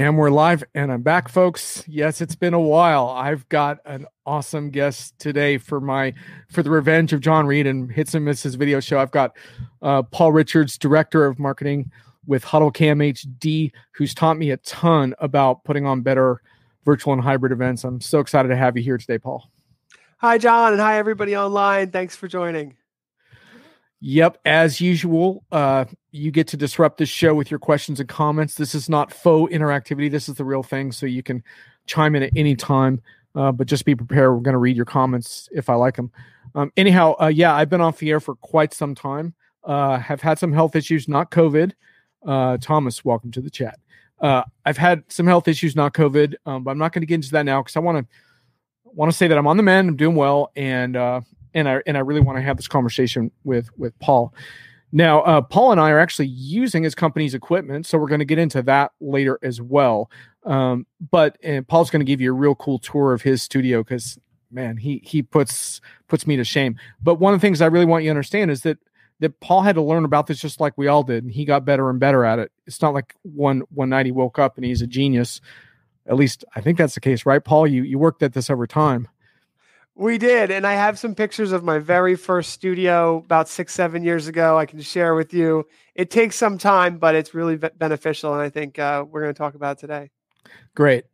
And we're live and I'm back, folks. Yes, it's been a while. I've got an awesome guest today for my for the Revenge of John Reed and Hits and Misses video show. I've got uh, Paul Richards, director of marketing with Huddle Cam HD, who's taught me a ton about putting on better virtual and hybrid events. I'm so excited to have you here today, Paul. Hi, John, and hi everybody online. Thanks for joining. Yep, as usual, uh, you get to disrupt this show with your questions and comments. This is not faux interactivity. This is the real thing, so you can chime in at any time. Uh, but just be prepared. We're going to read your comments if I like them. Um, anyhow, uh, yeah, I've been off the air for quite some time. Uh, have had some health issues, not COVID. Uh, Thomas, welcome to the chat. Uh, I've had some health issues, not COVID, um, but I'm not going to get into that now because I want to want to say that I'm on the mend. I'm doing well, and uh, and I and I really want to have this conversation with with Paul. Now, uh, Paul and I are actually using his company's equipment, so we're going to get into that later as well. Um, but and Paul's going to give you a real cool tour of his studio because man, he he puts puts me to shame. But one of the things I really want you to understand is that that Paul had to learn about this just like we all did, and he got better and better at it. It's not like one one night he woke up and he's a genius. At least I think that's the case, right, Paul? You you worked at this over time. We did, and I have some pictures of my very first studio about six, seven years ago. I can share with you. It takes some time, but it's really beneficial, and I think uh, we're going to talk about today. Great.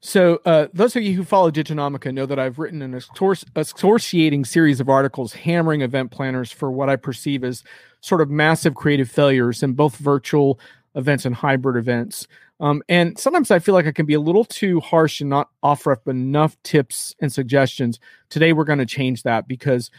So, uh, those of you who follow Diginomica know that I've written an extor- associating series of articles hammering event planners for what I perceive as sort of massive creative failures in both virtual events and hybrid events. Um, and sometimes I feel like I can be a little too harsh and not offer up enough tips and suggestions. Today, we're going to change that because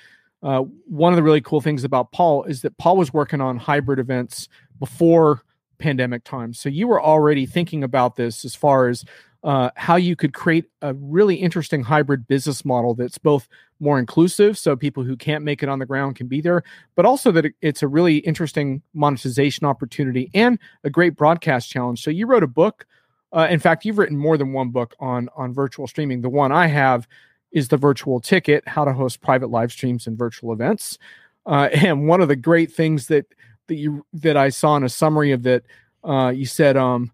uh, one of the really cool things about Paul is that Paul was working on hybrid events before pandemic times. So you were already thinking about this as far as uh, how you could create a really interesting hybrid business model that's both more inclusive, so people who can't make it on the ground can be there, but also that it's a really interesting monetization opportunity and a great broadcast challenge. So you wrote a book. Uh, in fact, you've written more than one book on on virtual streaming. The one I have is the virtual ticket: how to host private live streams and virtual events. Uh, and one of the great things that that you that I saw in a summary of that, uh, you said, um,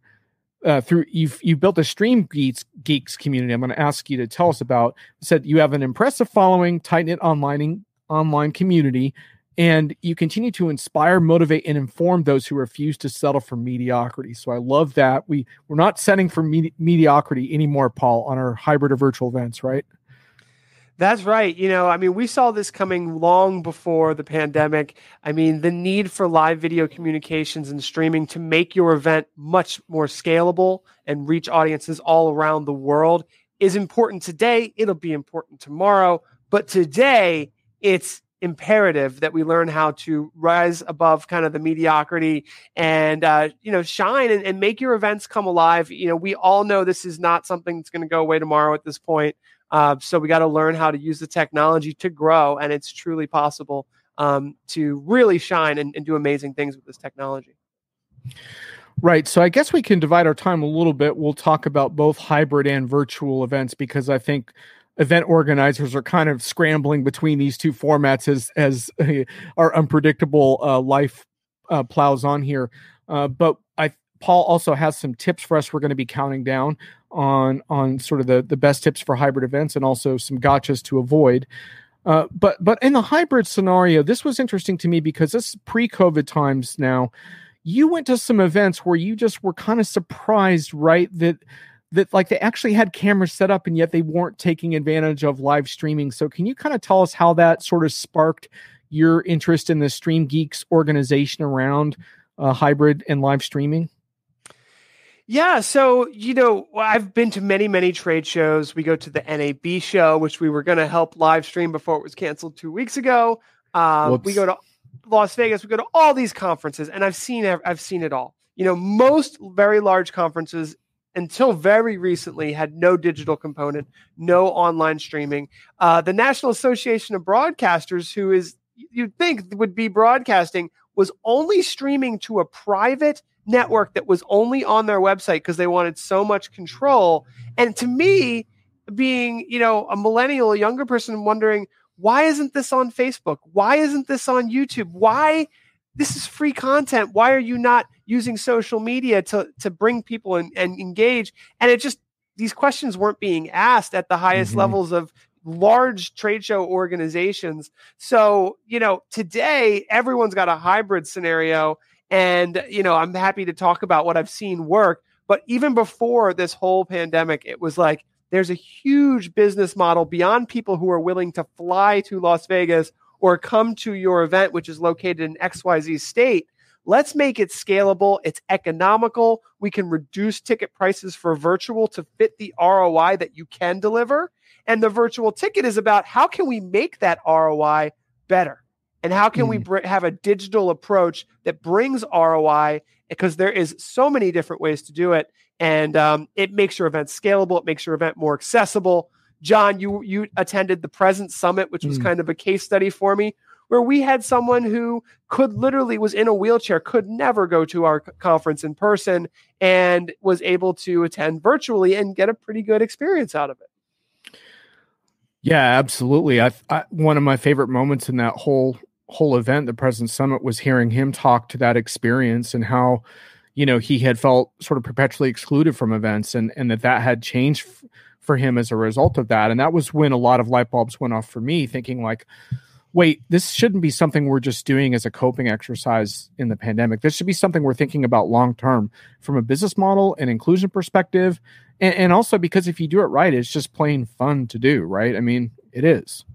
uh, through you've you built a stream geeks geeks community. I'm going to ask you to tell us about. Said you have an impressive following, tight knit online online community, and you continue to inspire, motivate, and inform those who refuse to settle for mediocrity. So I love that we we're not setting for medi- mediocrity anymore, Paul, on our hybrid or virtual events, right? That's right. You know, I mean, we saw this coming long before the pandemic. I mean, the need for live video communications and streaming to make your event much more scalable and reach audiences all around the world is important today. It'll be important tomorrow. But today, it's imperative that we learn how to rise above kind of the mediocrity and uh, you know shine and, and, make your events come alive you know we all know this is not something that's going to go away tomorrow at this point uh, so we got to learn how to use the technology to grow, and it's truly possible um, to really shine and, and do amazing things with this technology. Right. So I guess we can divide our time a little bit. We'll talk about both hybrid and virtual events because I think event organizers are kind of scrambling between these two formats as as our unpredictable uh, life uh, plows on here. Uh, but Paul also has some tips for us. We're going to be counting down on on sort of the the best tips for hybrid events and also some gotchas to avoid. Uh, but but in the hybrid scenario, this was interesting to me because this pre-COVID times now. You went to some events where you just were kind of surprised, right? That that like they actually had cameras set up and yet they weren't taking advantage of live streaming. So can you kind of tell us how that sort of sparked your interest in the Stream Geeks organization around uh, hybrid and live streaming? Yeah, so you know, I've been to many, many trade shows. We go to the NAB show, which we were going to help live stream before it was canceled two weeks ago. Um, we go to Las Vegas. We go to all these conferences, and I've seen I've seen it all. You know, most very large conferences until very recently had no digital component, no online streaming. Uh, the National Association of Broadcasters, who is you'd think would be broadcasting, was only streaming to a private network that was only on their website because they wanted so much control. And to me, being, you know, a millennial, a younger person wondering, why isn't this on Facebook? Why isn't this on YouTube? Why this is free content? Why are you not using social media to to bring people and, and engage? And it just these questions weren't being asked at the highest mm-hmm. levels of large trade show organizations. So, you know, today everyone's got a hybrid scenario and, you know, I'm happy to talk about what I've seen work. But even before this whole pandemic, it was like there's a huge business model beyond people who are willing to fly to Las Vegas or come to your event, which is located in XYZ state. Let's make it scalable. It's economical. We can reduce ticket prices for virtual to fit the ROI that you can deliver. And the virtual ticket is about how can we make that ROI better? and how can mm. we have a digital approach that brings ROI? Because there is so many different ways to do it, and um, it makes your event scalable. It makes your event more accessible. John, you you attended the Present Summit, which was mm. kind of a case study for me, where we had someone who could literally was in a wheelchair, could never go to our conference in person, and was able to attend virtually and get a pretty good experience out of it. Yeah, absolutely. I, I, one of my favorite moments in that whole whole event, the President Summit, was hearing him talk to that experience and how, you know, he had felt sort of perpetually excluded from events and, and that that had changed f- for him as a result of that. And that was when a lot of light bulbs went off for me, thinking, like, wait, this shouldn't be something we're just doing as a coping exercise in the pandemic. This should be something we're thinking about long term from a business model and inclusion perspective. And, and also because if you do it right, it's just plain fun to do, right? I mean, it is.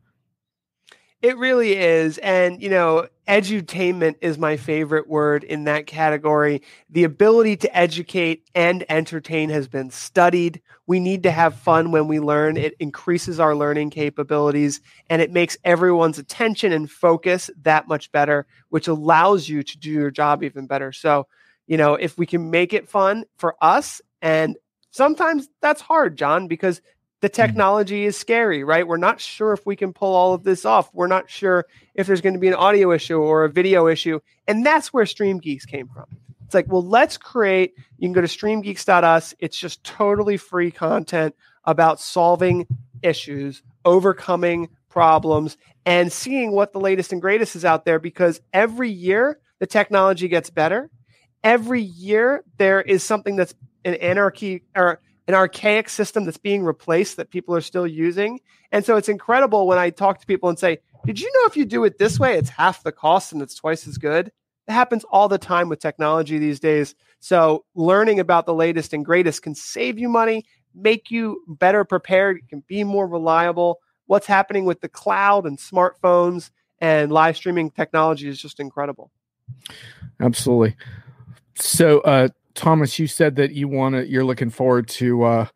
It really is. And, you know, edutainment is my favorite word in that category. The ability to educate and entertain has been studied. We need to have fun when we learn. It increases our learning capabilities and it makes everyone's attention and focus that much better, which allows you to do your job even better. So, you know, if we can make it fun for us and sometimes that's hard, John, because the hmm. technology is scary, right? We're not sure if we can pull all of this off. We're not sure if there's going to be an audio issue or a video issue. And that's where Stream Geeks came from. It's like, well, let's create, you can go to streamgeeks.us. It's just totally free content about solving issues, overcoming problems, and seeing what the latest and greatest is out there because every year the technology gets better. Every year there is something that's an anarchy or an archaic system that's being replaced that people are still using. And so it's incredible when I talk to people and say, Did you know if you do it this way, it's half the cost and it's twice as good? It happens all the time with technology these days. So learning about the latest and greatest can save you money, make you better prepared, can be more reliable. What's happening with the cloud and smartphones and live streaming technology is just incredible. Absolutely. So, uh, Thomas, you said that you want to, you're looking forward to uh,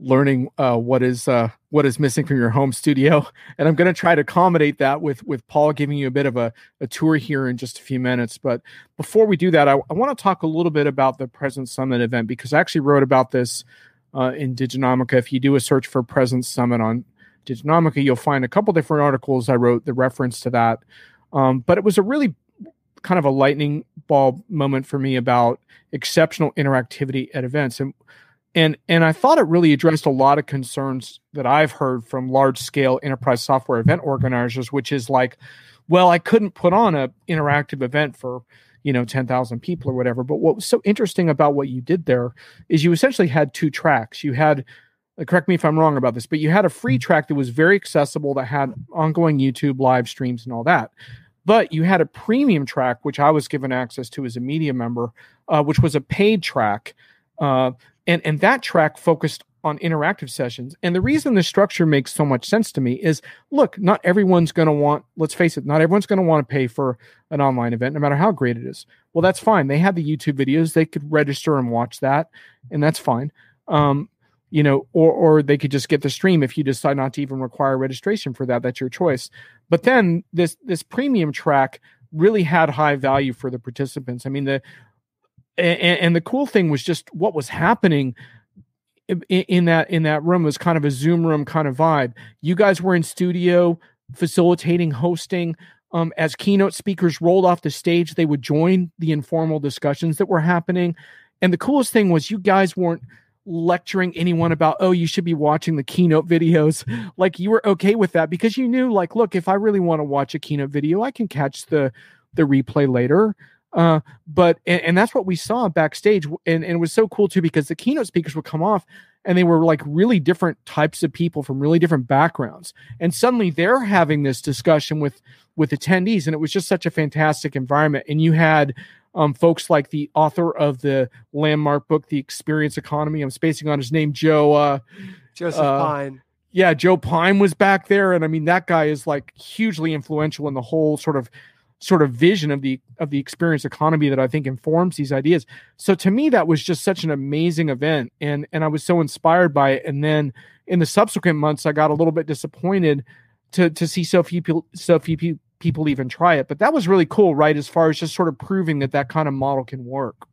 learning uh, what is uh, what is missing from your home studio, and I'm going to try to accommodate that with with Paul giving you a bit of a, a tour here in just a few minutes. But before we do that, I, I want to talk a little bit about the Present Summit event because I actually wrote about this uh, in Diginomica. If you do a search for Present Summit on Diginomica, you'll find a couple different articles I wrote the reference to that. Um, but it was a really kind of a lightning bulb moment for me about exceptional interactivity at events and and and I thought it really addressed a lot of concerns that I've heard from large scale enterprise software event organizers which is like well I couldn't put on a interactive event for you know 10,000 people or whatever but what was so interesting about what you did there is you essentially had two tracks you had uh, correct me if I'm wrong about this, but you had a free mm-hmm. track that was very accessible that had ongoing YouTube live streams and all that. But you had a premium track, which I was given access to as a media member, uh, which was a paid track. Uh, and, and that track focused on interactive sessions. And the reason this structure makes so much sense to me is look, not everyone's going to want, let's face it, not everyone's going to want to pay for an online event, no matter how great it is. Well, that's fine. They have the YouTube videos, they could register and watch that, and that's fine. Um, you know, or or they could just get the stream if you decide not to even require registration for that. That's your choice. But then this this premium track really had high value for the participants. I mean the and, and the cool thing was just what was happening in, in that in that room was kind of a Zoom room kind of vibe. You guys were in studio facilitating, hosting. Um, as keynote speakers rolled off the stage, they would join the informal discussions that were happening. And the coolest thing was you guys weren't lecturing anyone about oh you should be watching the keynote videos like you were okay with that because you knew like look if i really want to watch a keynote video i can catch the the replay later uh, but and, and, that's what we saw backstage and, and it was so cool too because the keynote speakers would come off and they were like really different types of people from really different backgrounds and suddenly they're having this discussion with with attendees and it was just such a fantastic environment and you had um, folks like the author of the landmark book, The Experience Economy. I'm spacing on his name, Joe. Uh, Joseph uh, Pine. Yeah, Joe Pine was back there, and I mean that guy is like hugely influential in the whole sort of sort of vision of the of the experience economy that I think informs these ideas. So to me, that was just such an amazing event, and and I was so inspired by it. And then in the subsequent months, I got a little bit disappointed to to see so few people so few people even try it. But that was really cool, right? As far as just sort of proving that that kind of model can work.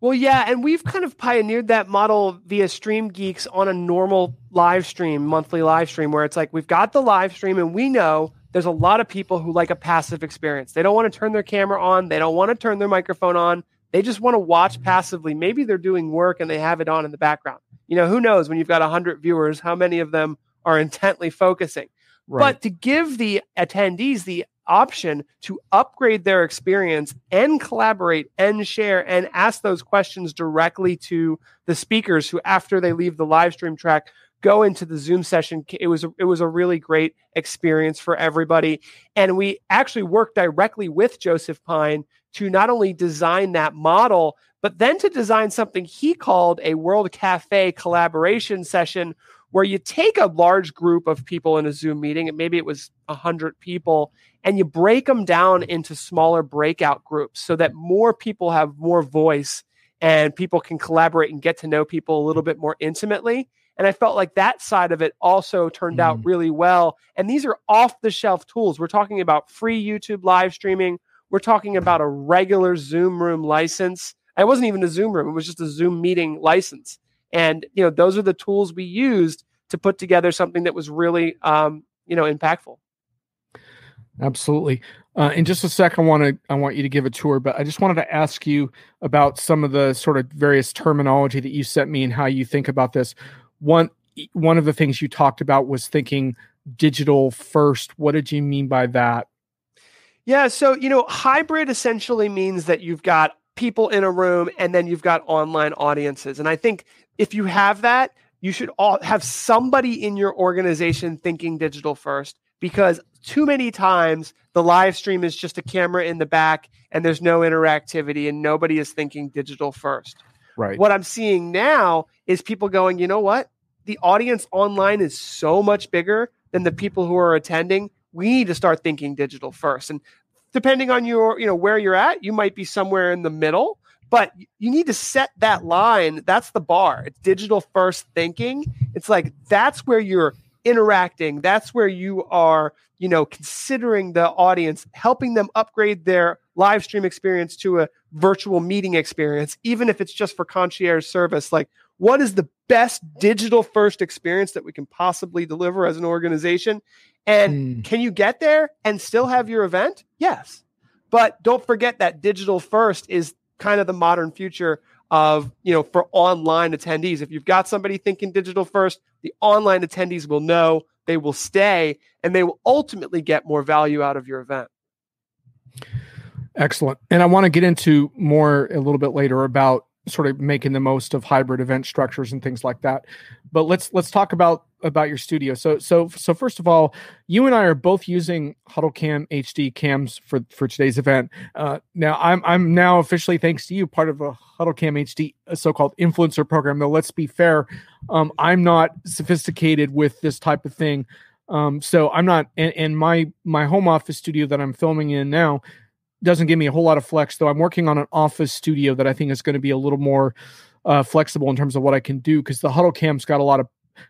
Well, yeah, and we've kind of pioneered that model via Stream Geeks on a normal live stream, monthly live stream, where it's like we've got the live stream and we know there's a lot of people who like a passive experience. They don't want to turn their camera on, they don't want to turn their microphone on, they just want to watch passively. Maybe they're doing work and they have it on in the background. You know, who knows when you've got 100 viewers, how many of them are intently focusing? Right. But to give the attendees the option to upgrade their experience and collaborate and share and ask those questions directly to the speakers who after they leave the live stream track go into the zoom session it was it was a really great experience for everybody and we actually worked directly with Joseph Pine to not only design that model but then to design something he called a world cafe collaboration session where you take a large group of people in a Zoom meeting, and maybe it was 100 people, and you break them down into smaller breakout groups so that more people have more voice and people can collaborate and get to know people a little bit more intimately. And I felt like that side of it also turned mm. out really well. And these are off the shelf tools. We're talking about free YouTube live streaming. We're talking about a regular Zoom room license. It wasn't even a Zoom room, it was just a Zoom meeting license. And you know, those are the tools we used to put together something that was really um, you know impactful. Absolutely. Uh, in just a sec, I want to I want you to give a tour, but I just wanted to ask you about some of the sort of various terminology that you sent me and how you think about this. One one of the things you talked about was thinking digital first. What did you mean by that? Yeah, so you know, hybrid essentially means that you've got people in a room and then you've got online audiences. And I think if you have that, you should all have somebody in your organization thinking digital first because too many times the live stream is just a camera in the back and there's no interactivity and nobody is thinking digital first. Right. What I'm seeing now is people going, you know what? The audience online is so much bigger than the people who are attending. We need to start thinking digital first. And depending on your, you know, where you're at, you might be somewhere in the middle but you need to set that line. That's the bar. It's digital first thinking. It's like that's where you're interacting. That's where you are, you know, considering the audience, helping them upgrade their live stream experience to a virtual meeting experience, even if it's just for concierge service. Like, what is the best digital first experience that we can possibly deliver as an organization? And mm. can you get there and still have your event? Yes. But don't forget that digital first is kind of the modern future of you know for online attendees if you've got somebody thinking digital first the online attendees will know they will stay and they will ultimately get more value out of your event excellent and i want to get into more a little bit later about sort of making the most of hybrid event structures and things like that. But let's let's talk about about your studio. So so so first of all, you and I are both using HuddleCam HD cams for for today's event. Uh, now I'm I'm now officially thanks to you part of a HuddleCam HD so-called influencer program. Though let's be fair, um, I'm not sophisticated with this type of thing. Um, so I'm not, and, and my my home office studio that I'm filming in now doesn't give me a whole lot of flex, though. I'm working on an office studio that I think is going to be a little more uh, flexible in terms of what I can do because the huddle cam's got a lot of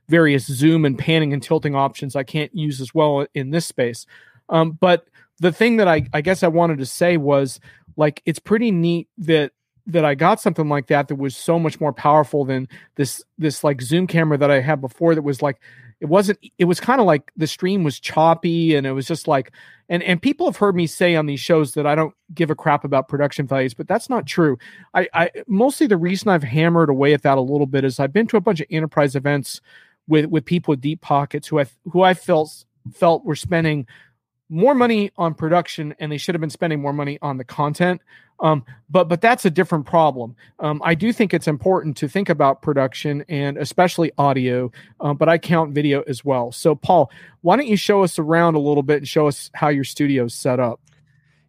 various zoom and panning and tilting options I can't use as well in this space. Um, but the thing that I, I guess I wanted to say was like it's pretty neat that that I got something like that that was so much more powerful than this this like zoom camera that I had before that was like it wasn't it was kind of like the stream was choppy and it was just like and and people have heard me say on these shows that I don't give a crap about production values but that's not true I I mostly the reason I've hammered away at that a little bit is I've been to a bunch of enterprise events with with people with deep pockets who I who I felt felt were spending more money on production and they should have been spending more money on the content um, but but that's a different problem um, i do think it's important to think about production and especially audio uh, but i count video as well so paul why don't you show us around a little bit and show us how your studio's set up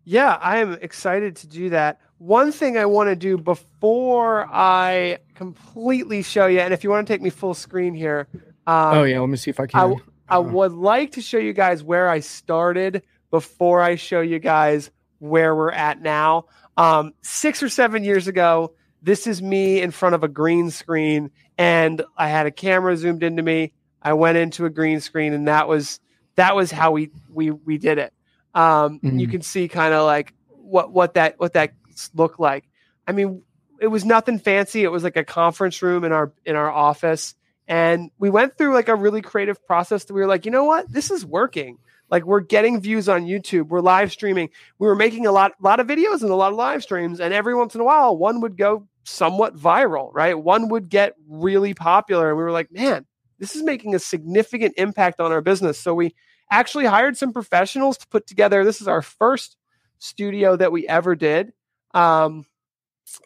yeah i am excited to do that one thing i want to do before i completely show you and if you want to take me full screen here um, oh yeah let me see if i can I uh-huh. would like to show you guys where I started before I show you guys where we're at now. Um, six or seven years ago, this is me in front of a green screen, and I had a camera zoomed into me. I went into a green screen, and that was that was how we we we did it. Um, mm-hmm. You mm. can see kind of like what what that what that looked like. I mean, it was nothing fancy. It was like a conference room in our in our office. And we went through like a really creative process that we were like, you know what? This is working. Like we're getting views on YouTube. We're live streaming. We were making a lot, lot of videos and a lot of live streams. And every once in a while, one would go somewhat viral, right? One would get really popular. And we were like, man, this is making a significant impact on our business. So we actually hired some professionals to put together. This is our first studio that we ever did. Um,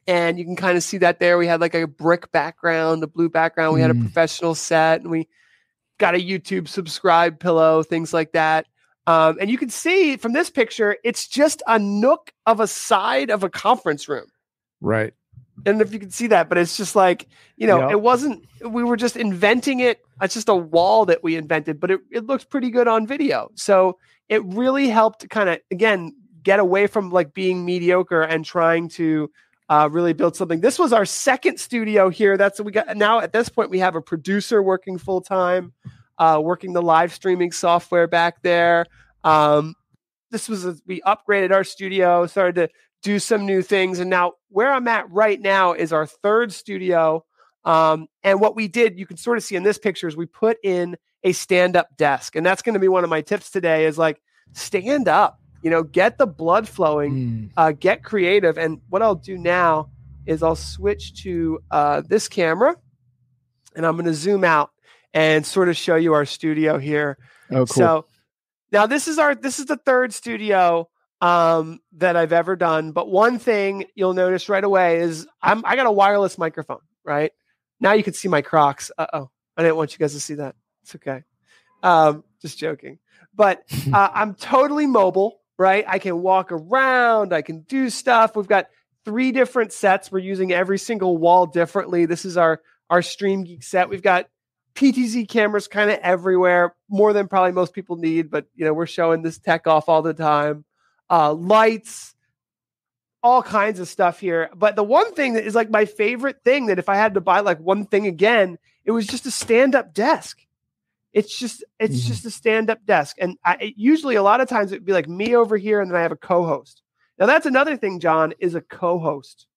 and you can kind of see that there. We had like a brick background, a blue background. We mm. had a mm. professional set, and we got a YouTube subscribe pillow, things like that. Um, and you can see from this picture, it's just a nook of a side of a conference room. Right. And if you can see that, but it's just like, you know, yep. it wasn't, we were just inventing it. It's just a wall that we invented, but it, it looks pretty good on video. So it really helped kind of, again, get away from like being mediocre and trying to uh, really build something. This was our second studio here. That's we got now at this point we have a producer working full time, uh, working the live streaming software back there. Um, this was a, we upgraded our studio, started to do some new things, and now where I'm at right now is our third studio. Um, and what we did, you can sort of see in this picture, is we put in a stand up desk, and that's going to be one of my tips today. Is like stand up you know, get the blood flowing, mm. uh, get creative. And what I'll do now is I'll switch to uh, this camera and I'm going to zoom out and sort of show you our studio here. Oh, cool. So now this is our this is the third studio um, that I've ever done. But one thing you'll notice right away is I'm I got a wireless microphone. Right now you can see my Crocs. Uh oh, I didn't want you guys to see that. It's okay. Um, just joking. But uh, I'm totally mobile right? I can walk around, I can do stuff. We've got three different sets. We're using every single wall differently. This is our our Stream Geek set. We've got PTZ cameras kind of everywhere, more than probably most people need, but you know, we're showing this tech off all the time. Uh, lights, all kinds of stuff here. But the one thing that is like my favorite thing that if I had to buy like one thing again, it was just a stand-up desk. It's just it's mm-hmm. just a stand up desk, and I, usually a lot of times it'd be like me over here, and then I have a co host. Now that's another thing, John, is a co host.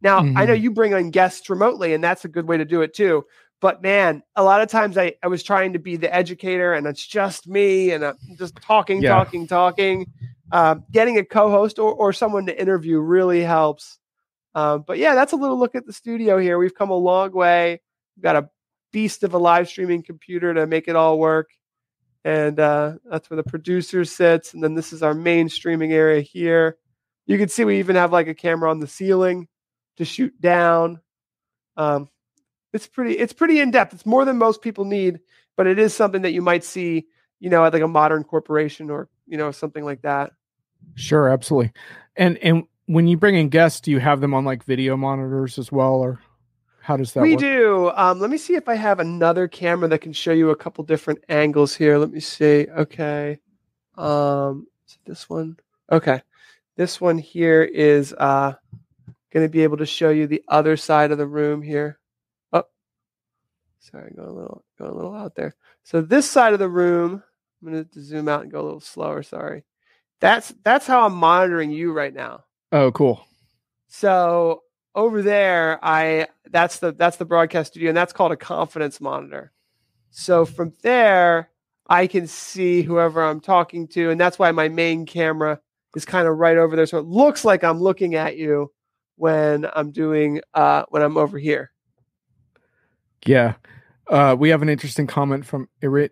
Now mm-hmm. I know mm-hmm. you bring on guests remotely, and that's a good way to do it too. But man, a lot of times I, I was trying to be the educator, and it's just me, and I'm just talking, yeah. talking, talking. Uh, getting a co-host or, or someone to interview really helps. Uh, but yeah, that's a little look at the studio here. We've come a long way. We've got a beast of a live streaming computer to make it all work. And uh, that's where the producer sits. And then this is our main streaming area here. You can see we even have like a camera on the ceiling to shoot down. Um, it's pretty it's pretty in depth. It's more than most people need, but it is something that you might see, you know, at like a modern corporation or you know something like that. Sure, absolutely. And and when you bring in guests, do you have them on like video monitors as well, or how does that we work? do. Um, let me see if I have another camera that can show you a couple different angles here. Let me see. Okay. Um, this one? Okay. This one here is uh, going to be able to show you the other side of the room here. Oh, sorry, going a little, going a little out there. So this side of the room, I'm going to zoom out and go a little slower. Sorry. That's that's how I'm monitoring you right now. Oh, cool. So over there, I that's the that's the broadcast studio, and that's called a confidence monitor. So from there, I can see whoever I'm talking to, and that's why my main camera is kind of right over there, so it looks like I'm looking at you when I'm doing uh, when I'm over here. Yeah, uh, we have an interesting comment from Irit.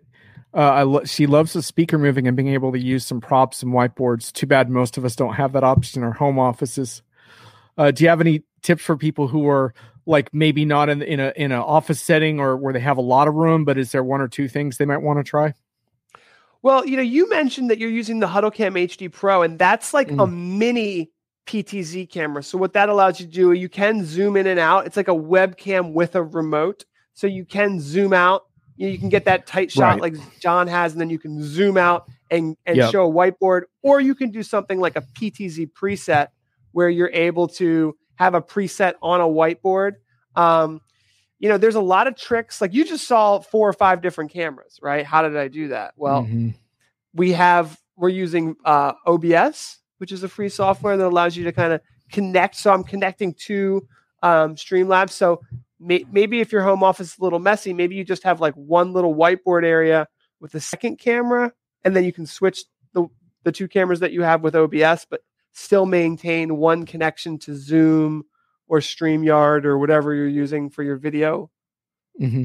Uh, I lo- she loves the speaker moving and being able to use some props and whiteboards. Too bad most of us don't have that option in our home offices. Uh, do you have any tips for people who are like maybe not in in a in an office setting or where they have a lot of room, but is there one or two things they might want to try? Well, you know, you mentioned that you're using the HuddleCam HD Pro, and that's like mm. a mini PTZ camera. So what that allows you to do, you can zoom in and out. It's like a webcam with a remote, so you can zoom out. You, can get that tight shot right. like John has, and then you can zoom out and and yep. show a whiteboard, or you can do something like a PTZ preset where you're able to have a preset on a whiteboard. Um, you know, there's a lot of tricks. Like you just saw four or five different cameras, right? How did I do that? Well, mm-hmm. we have we're using uh, OBS, which is a free software that allows you to kind of connect. So I'm connecting to um, Streamlabs. So may- maybe if your home office is a little messy, maybe you just have like one little whiteboard area with a second camera, and then you can switch the the two cameras that you have with OBS. But still maintain one connection to Zoom or StreamYard or whatever you're using for your video. Mm-hmm.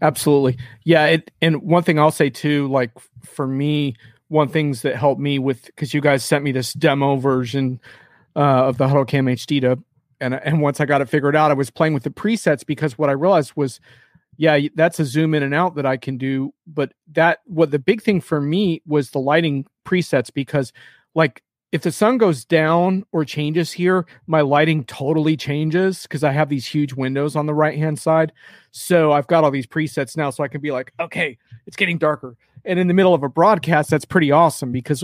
Absolutely. Yeah. It, and one thing I'll say too, like for me, one things that helped me with, cause you guys sent me this demo version uh, of the Huddle Cam HD to, and, and once I got it figured out, I was playing with the presets because what I realized was, yeah, that's a zoom in and out that I can do. But that, what the big thing for me was the lighting presets because like if the sun goes down or changes here, my lighting totally changes because I have these huge windows on the right hand side. So I've got all these presets now, so I can be like, okay, it's getting darker. And in the middle of a broadcast, that's pretty awesome because,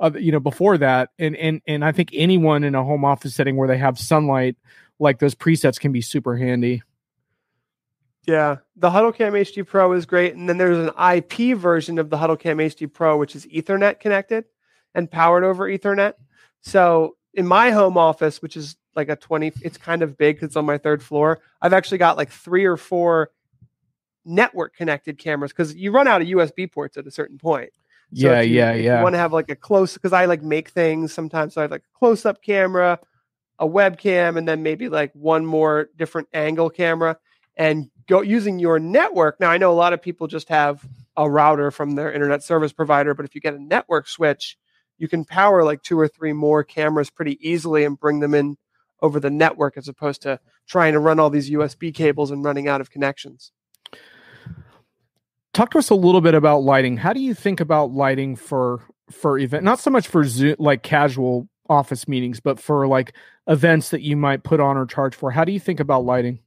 uh, you know, before that, and and and I think anyone in a home office setting where they have sunlight, like those presets, can be super handy. Yeah, the HuddleCam HD Pro is great, and then there's an IP version of the HuddleCam HD Pro, which is Ethernet connected and powered over Ethernet. So in my home office, which is like a 20, it's kind of big because it's on my third floor. I've actually got like three or four network connected cameras because you run out of USB ports at a certain point. So yeah, you, yeah, yeah. You want to have like a close because I like make things sometimes. So I have like a close up camera, a webcam, and then maybe like one more different angle camera. And go using your network. Now I know a lot of people just have a router from their internet service provider, but if you get a network switch, you can power like two or three more cameras pretty easily and bring them in over the network as opposed to trying to run all these USB cables and running out of connections. Talk to us a little bit about lighting. How do you think about lighting for for event? Not so much for Zoom, like casual office meetings, but for like events that you might put on or charge for. How do you think about lighting?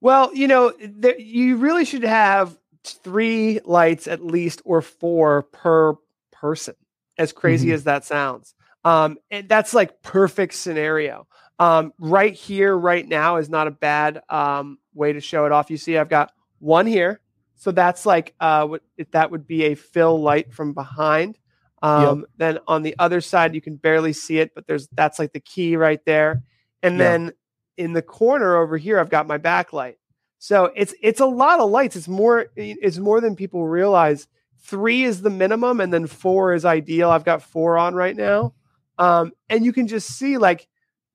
Well, you know, you really should have three lights at least, or four per person as crazy mm-hmm. as that sounds. Um, and that's like perfect scenario. Um, right here, right now is not a bad um, way to show it off. You see, I've got one here. So that's like uh, what, that would be a fill light from behind. Um, yep. Then on the other side, you can barely see it, but there's that's like the key right there. And yeah. then in the corner over here, I've got my backlight. So it's it's a lot of lights. It's more it's more than people realize three is the minimum, and then four is ideal. I've got four on right now, um, and you can just see like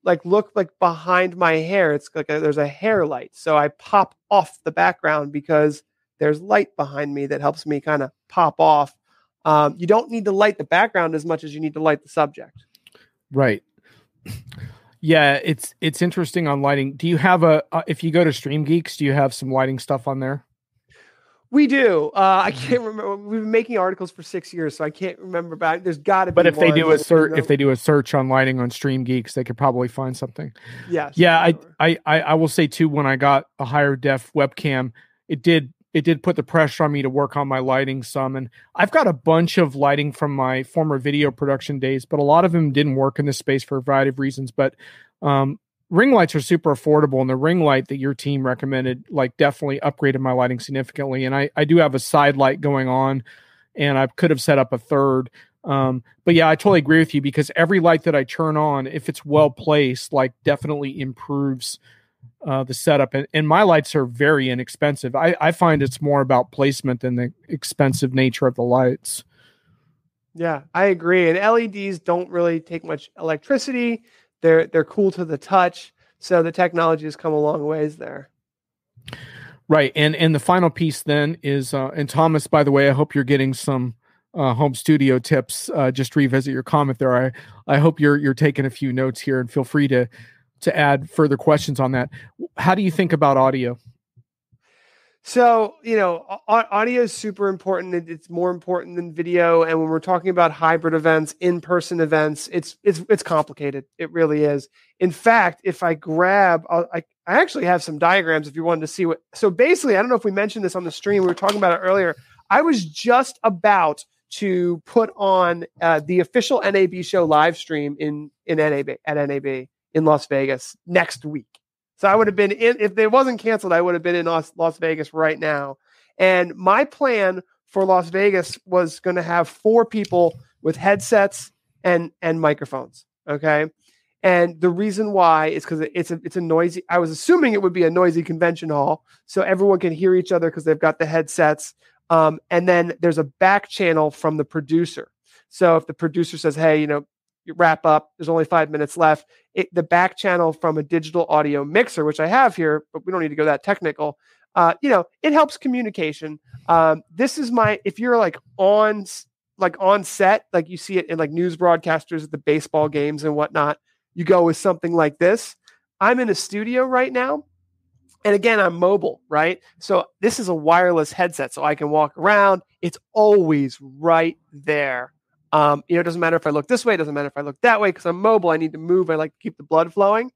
like look like behind my hair. It's like a, there's a hair light, so I pop off the background because there's light behind me that helps me kind of pop off. Um, you don't need to light the background as much as you need to light the subject. Right. Yeah, it's it's interesting on lighting. Do you have a uh, if you go to Stream Geeks, do you have some lighting stuff on there? We do. Uh, I mm-hmm. can't remember. We've been making articles for six years, so I can't remember about. There's got to be. But if they do a search, if they do a search on lighting on Stream Geeks, they could probably find something. Yes. Yeah. I, I I will say too. When I got a higher def webcam, it did it did put the pressure on me to work on my lighting some. And I've got a bunch of lighting from my former video production days, but a lot of them didn't work in this space for a variety of reasons. But um, ring lights are super affordable and the ring light that your team recommended like definitely upgraded my lighting significantly and i, I do have a side light going on and i could have set up a third um, but yeah i totally agree with you because every light that i turn on if it's well placed like definitely improves uh, the setup and, and my lights are very inexpensive I, I find it's more about placement than the expensive nature of the lights yeah i agree and leds don't really take much electricity they're they're cool to the touch. So the technology has come a long ways there. Right, and and the final piece then is uh, and Thomas. By the way, I hope you're getting some uh, home studio tips. Uh, just revisit your comment there. I I hope you're you're taking a few notes here, and feel free to to add further questions on that. How do you think about audio so, you know, audio is super important. It's more important than video. And when we're talking about hybrid events, in-person events, it's it's it's complicated. It really is. In fact, if I grab, I'll, i I actually have some diagrams if you wanted to see what. So basically, I don't know if we mentioned this on the stream. We were talking about it earlier. I was just about to put on uh, the official NAB show live stream in in NAB at NAB in Las Vegas next week. So I would have been in, if it wasn't canceled, I would have been in Las, Las Vegas right now. And my plan for Las Vegas was going to have four people with headsets and and microphones. Okay. And the reason why is because it's a it's a noisy. I was assuming it would be a noisy convention hall, so everyone can hear each other because they've got the headsets. Um, and then there's a back channel from the producer. So if the producer says, "Hey, you know, wrap up. There's only five minutes left. It, the back channel from a digital audio mixer, which I have here, but we don't need to go that technical. Uh, you know, it helps communication. Um, this is my if you're like on like on set, like you see it in like news broadcasters at the baseball games and whatnot. You go with something like this. I'm in a studio right now. And again, I'm mobile, right? So this is a wireless headset, so I can walk around. It's always right there. Um, you know, it doesn't matter if I look this way, it doesn't matter if I look that way because I'm mobile. I need to move. I like to keep the blood flowing.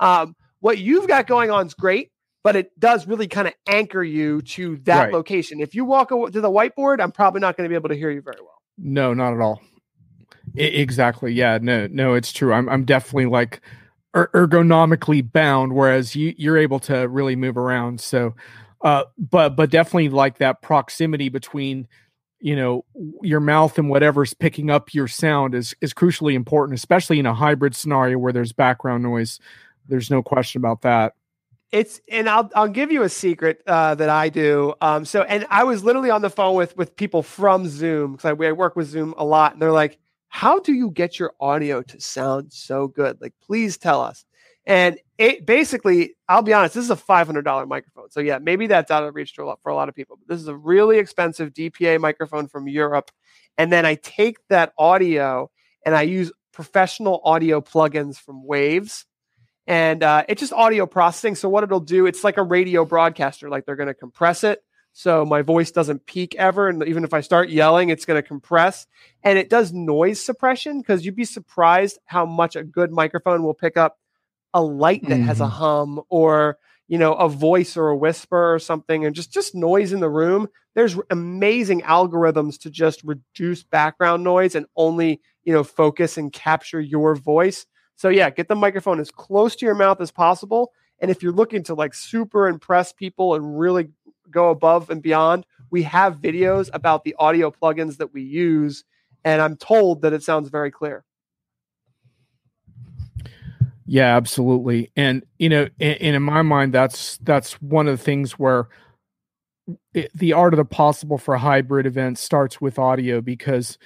Um, what you've got going on is great, but it does really kind of anchor you to that right. location. If you walk to the whiteboard, I'm probably not going to be able to hear you very well. No, not at all. I- exactly. Yeah. No. No. It's true. I'm. I'm definitely like er- ergonomically bound, whereas you you're able to really move around. So, uh, but but definitely like that proximity between you know your mouth and whatever's picking up your sound is is crucially important especially in a hybrid scenario where there's background noise there's no question about that it's and I'll I'll give you a secret uh, that I do. Um, so and I was literally on the phone with with people from Zoom because I, I work with Zoom a lot, and they're like, "How do you get your audio to sound so good? Like, please tell us." And it basically, I'll be honest, this is a $500 microphone. So yeah, maybe that's out of reach for a lot, for a lot of people. But this is a really expensive DPA microphone from Europe. And then I take that audio and I use professional audio plugins from Waves. And uh, it's just audio processing. So what it'll do, it's like a radio broadcaster, like they're going to compress it. So my voice doesn't peak ever. And even if I start yelling, it's going to compress. And it does noise suppression because you'd be surprised how much a good microphone will pick up a light that mm. has a mm-hmm. hum or you know a voice or a whisper or something and just just noise in the room there's amazing algorithms to just reduce background noise and only you know focus and capture your voice so yeah get the microphone as close to your mouth as possible and if you're looking to like super impress people and really go above and beyond we have videos about the audio plugins that we use and i'm told that it sounds very clear yeah, absolutely. And you know, and, in my mind, that's that's one of the things where it, the art of the possible for hybrid events starts with audio because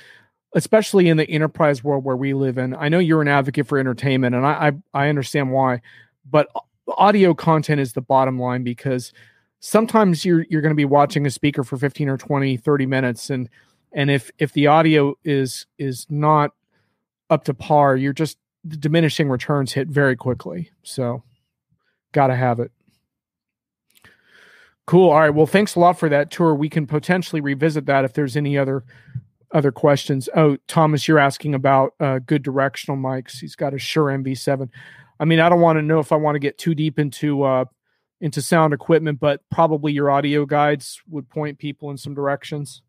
especially in the enterprise world where we live in i know you're an advocate for entertainment and I, I i, understand why but audio content is the bottom line because sometimes you're you're going to be watching a speaker for 15 or 20 30 minutes and and if if the audio is is not up to par you're just the diminishing returns hit very quickly. So, got to have it. Cool. All right. Well, thanks a lot for that tour. We can potentially revisit that if there's any other other questions. Oh, Thomas, you're asking about uh, good directional mics. He's got a Shure MV7. I mean, I don't want to know if I want to get too deep into uh, into sound equipment, but probably your audio guides would point people in some directions.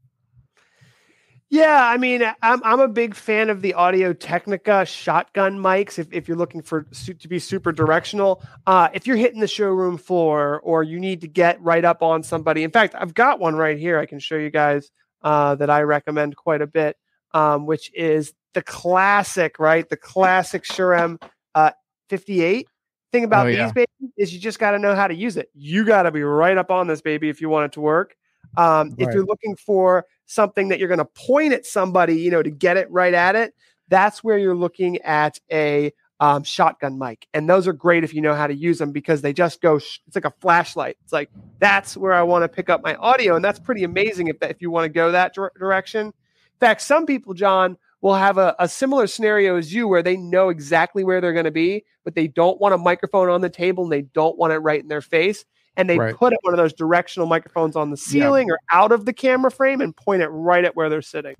Yeah, I mean, I'm I'm a big fan of the Audio Technica shotgun mics. If, if you're looking for to be super directional, uh, if you're hitting the showroom floor or you need to get right up on somebody, in fact, I've got one right here. I can show you guys uh, that I recommend quite a bit, um, which is the classic, right? The classic Shure M uh, 58. Thing about oh, yeah. these babies is you just got to know how to use it. You got to be right up on this baby if you want it to work. Um, right. If you're looking for something that you're going to point at somebody, you know, to get it right at it, that's where you're looking at a um, shotgun mic. And those are great if you know how to use them because they just go, sh- it's like a flashlight. It's like, that's where I want to pick up my audio. And that's pretty amazing if, that, if you want to go that direction. In fact, some people, John, will have a, a similar scenario as you where they know exactly where they're going to be, but they don't want a microphone on the table and they don't want it right in their face and they right. put one of those directional microphones on the ceiling yeah. or out of the camera frame and point it right at where they're sitting.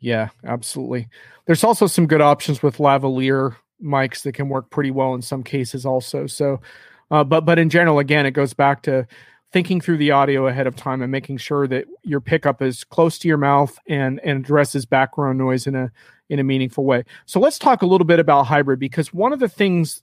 Yeah, absolutely. There's also some good options with lavalier mics that can work pretty well in some cases also. So uh, but but in general again it goes back to thinking through the audio ahead of time and making sure that your pickup is close to your mouth and and addresses background noise in a in a meaningful way. So let's talk a little bit about hybrid because one of the things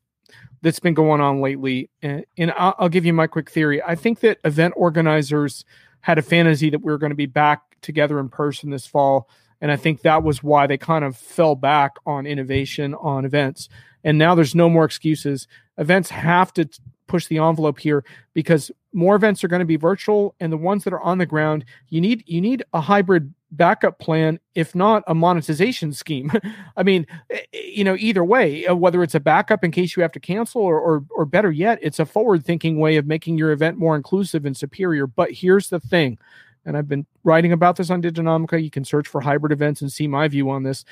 that's been going on lately. And, and I'll, I'll, give you my quick theory. I think that event organizers had a fantasy that we were going to be back together in person this fall. And I think that was why they kind of fell back on innovation on events. And now there's no more excuses. Events have to t- push the envelope here because more events are going to be virtual and the ones that are on the ground you need you need a hybrid backup plan, if not a monetization scheme. I mean, you know, either way, uh, whether it's a backup in case you have to cancel, or, or, or better yet, it's a forward thinking way of making your event more inclusive and superior. But here's the thing, and I've been writing about this on Diginomica. You can search for hybrid events and see my view on this.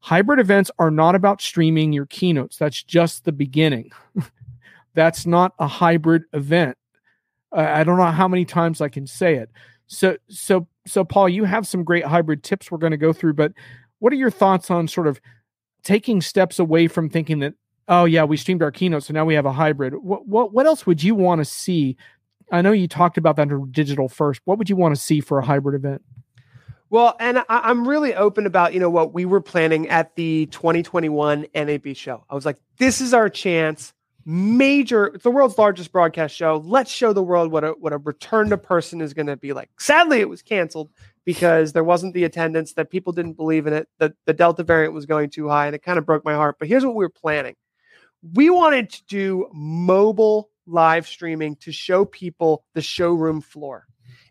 Hybrid events are not about streaming your keynotes. That's just the beginning. That's not a hybrid event. I don't know how many times I can say it. So, so so Paul, you have some great hybrid tips we're going to go through, but what are your thoughts on sort of taking steps away from thinking that oh yeah we streamed our keynote so now we have a hybrid what what, what else would you want to see i know you talked about that under digital first what would you want to see for a hybrid event well and I, am really open about you know what we were planning at the 2021 nap show i was like this is our chance major it's the world's largest broadcast show let's show the world what a what a return to person is going to be like sadly it was canceled because there wasn't the attendance that people didn't believe in it that the delta variant was going too high and it kind of broke my heart but here's what we were planning we wanted to do mobile live streaming to show people the showroom floor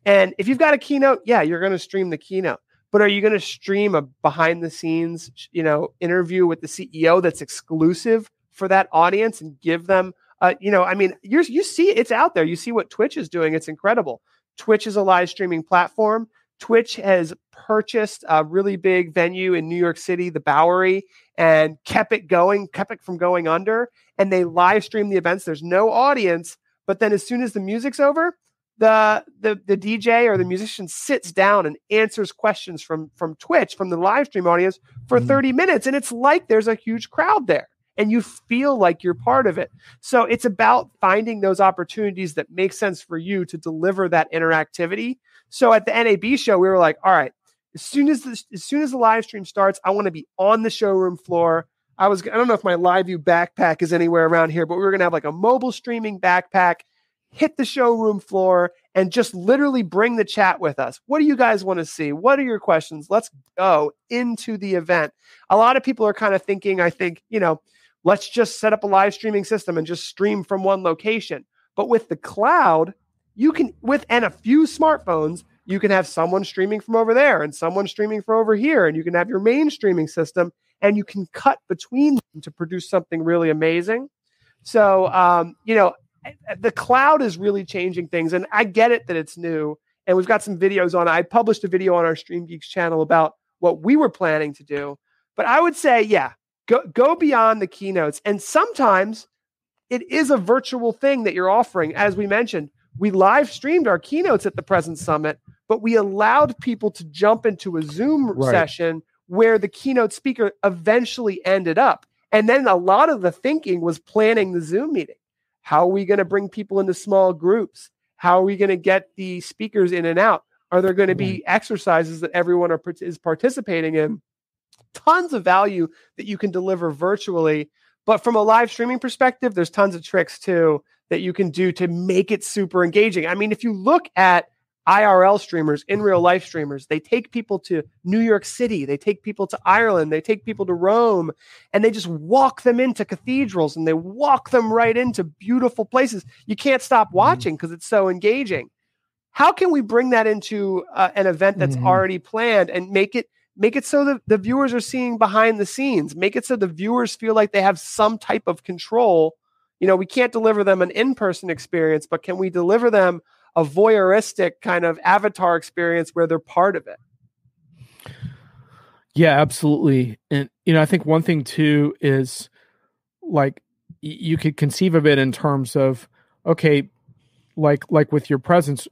and if you've got a keynote yeah you're going to stream the keynote but are you going to stream a behind the scenes you know interview with the ceo that's exclusive for that audience and give them uh, you know i mean you you see it's out there you see what twitch is doing it's incredible twitch is a live streaming platform twitch has purchased a really big venue in new york city the bowery and kept it going kept it from going under and they live stream the events there's no audience but then as soon as the music's over the, the the DJ or the musician sits down and answers questions from from Twitch from the live stream audience for mm-hmm. 30 minutes and it's like there's a huge crowd there and you feel like you're part of it. So it's about finding those opportunities that make sense for you to deliver that interactivity. So at the NAB show, we were like, all right, as soon as the, as soon as the live stream starts, I want to be on the showroom floor. I was I don't know if my live view backpack is anywhere around here, but we were gonna have like a mobile streaming backpack, hit the showroom floor, and just literally bring the chat with us. What do you guys want to see? What are your questions? Let's go into the event. A lot of people are kind of thinking, I think, you know, let's just set up a live streaming system and just stream from one location. But with the cloud, you can, with and a few smartphones, you can have someone streaming from over there and someone streaming from over here, and you can have your main streaming system and you can cut between them to produce something really amazing. So, um, you know, eh, eh, the cloud is really changing things, and I get it that it's new. And we've got some videos on. I published a video on our Stream Geeks channel about what we were planning to do. But I would say, yeah, Go, go beyond the keynotes. And sometimes it is a virtual thing that you're offering. As we mentioned, we live streamed our keynotes at the Present Summit, but we allowed people to jump into a Zoom right. session where the keynote speaker eventually ended up. And then a lot of the thinking was planning the Zoom meeting. How are we going to bring people into small groups? How are we going to get the speakers in and out? Are there going to be exercises that everyone are, is participating in? tons of value that you can deliver virtually. But from a live streaming perspective, there's tons of tricks too that you can do to make it super engaging. I mean, if you look at IRL streamers, in real life streamers, they take people to New York City, they take people to Ireland, they take people to Rome, and they just walk them into cathedrals and they walk them right into beautiful places. You can't stop mm-hmm. watching because it's so engaging. How can we bring that into uh, an event that's mm-hmm. already planned and make it make it so that the viewers are seeing behind the scenes make it so the viewers feel like they have some type of control you know we can't deliver them an in-person experience but can we deliver them a voyeuristic kind of avatar experience where they're part of it yeah absolutely and you know i think one thing too is like you could conceive of it in terms of okay like like with your presence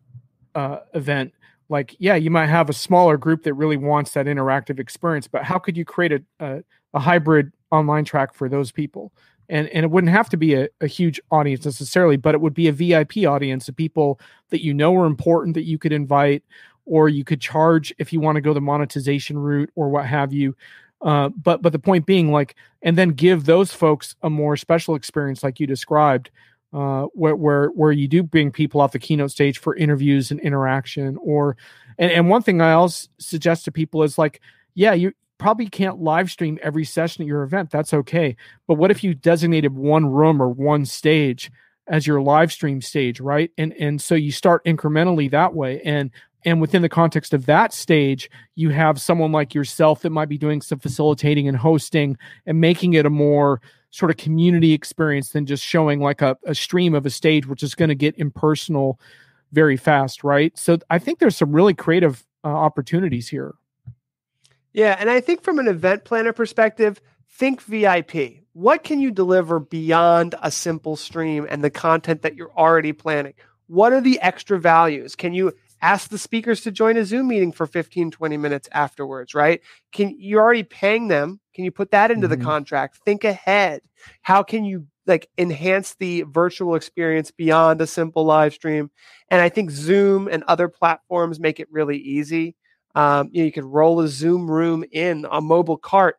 uh, event like yeah you might have a smaller group that really wants that interactive experience but how could you create a, a, a hybrid online track for those people and and it wouldn't have to be a, a, huge audience necessarily but it would be a vip audience of people that you know are important that you could invite or you could charge if you want to go the monetization route or what have you uh, but but the point being like and then give those folks a more special experience like you described uh, where, where where you do bring people off the keynote stage for interviews and interaction or and, and one thing i also suggest to people is like yeah you probably can't live stream every session at your event that's okay but what if you designated one room or one stage as your live stream stage right and and so you start incrementally that way and and within the context of that stage you have someone like yourself that might be doing some facilitating and hosting and making it a more sort of community experience than just showing like a, a stream of a stage, which is going to get impersonal very fast, right? So I think there's some really creative uh, opportunities here. Yeah, and I think from an event planner perspective, think VIP. What can you deliver beyond a simple stream and the content that you're already planning? What are the extra values? Can you ask the speakers to join a Zoom meeting for 15 20 minutes afterwards, right? Can you're already paying them can you put that into mm-hmm. the contract? Think ahead. How can you like enhance the virtual experience beyond a simple live stream? And I think Zoom and other platforms make it really easy. Um, you, know, you could roll a Zoom room in a mobile cart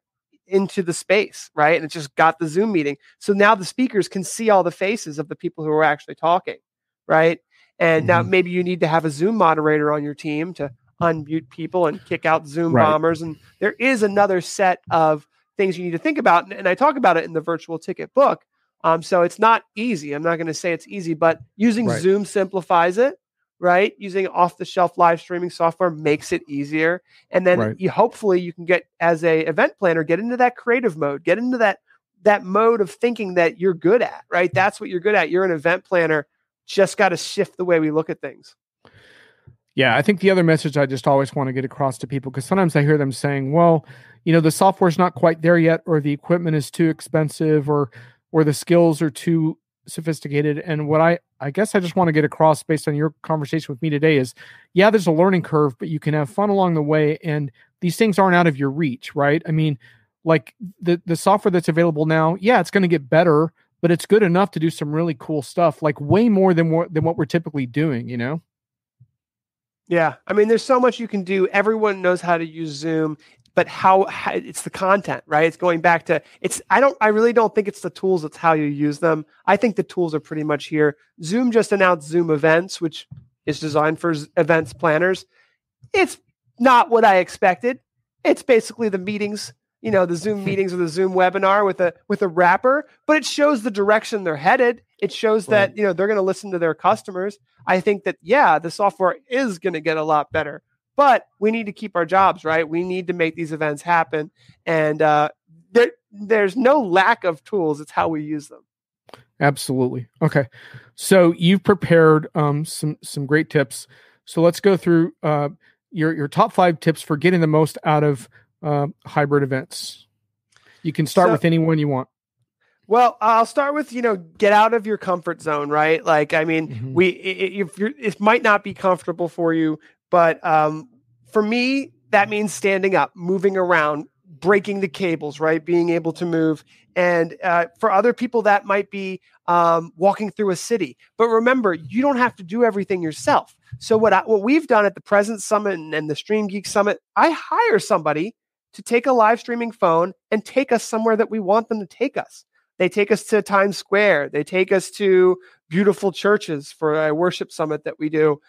into the space, right? And it just got the Zoom meeting. So now the speakers can see all the faces of the people who are actually talking, right? And mm-hmm. now maybe you need to have a Zoom moderator on your team to unmute people and kick out Zoom right. bombers. And there is another set of things you need to think about. And, I talk about it in the virtual ticket book. Um, so it's not easy. I'm not going to say it's easy, but using right. Zoom simplifies it, right? Using off the shelf live streaming software makes it easier. And then right. you, hopefully you can get as a event planner, get into that creative mode, get into that that mode of thinking that you're good at, right? That's what you're good at. You're an event planner. Just got to shift the way we look at things. Yeah, I think the other message I just always want to get across to people because sometimes I hear them saying, "Well, you know, the software's not quite there yet, or the equipment is too expensive, or or the skills are too sophisticated." And what I I guess I just want to get across based on your conversation with me today is, yeah, there's a learning curve, but you can have fun along the way, and these things aren't out of your reach, right? I mean, like the the software that's available now, yeah, it's going to get better, but it's good enough to do some really cool stuff, like way more than what than what we're typically doing, you know. Yeah, I mean, there's so much you can do. Everyone knows how to use Zoom, but how, how, it's the content, right? It's going back to it's. I don't. I really don't think it's the tools. It's how you use them. I think the tools are pretty much here. Zoom just announced Zoom Events, which is designed for events planners. It's not what I expected. It's basically the meetings, you know, the Zoom meetings or the Zoom webinar with a with a wrapper, but it shows the direction they're headed. It shows right. that you know they're going to listen to their customers. I think that yeah, the software is going to get a lot better, but we need to keep our jobs right. We need to make these events happen, and uh, there, there's no lack of tools. It's how we use them. Absolutely. Okay, so you've prepared um, some some great tips. So let's go through uh, your your top five tips for getting the most out of uh, hybrid events. You can start so, with anyone you want. Well, I'll start with you know get out of your comfort zone, right? Like, I mean, mm-hmm. we if you're it might not be comfortable for you, but um, for me that means standing up, moving around, breaking the cables, right? Being able to move, and uh, for other people that might be um, walking through a city. But remember, mm-hmm. you don't have to do everything yourself. So what I, what we've done at the Present Summit and, and the Stream Geek Summit, I hire somebody to take a live streaming phone and take us somewhere that we want them to take us. They take us to Times Square. They take us to beautiful churches for a worship summit that we do.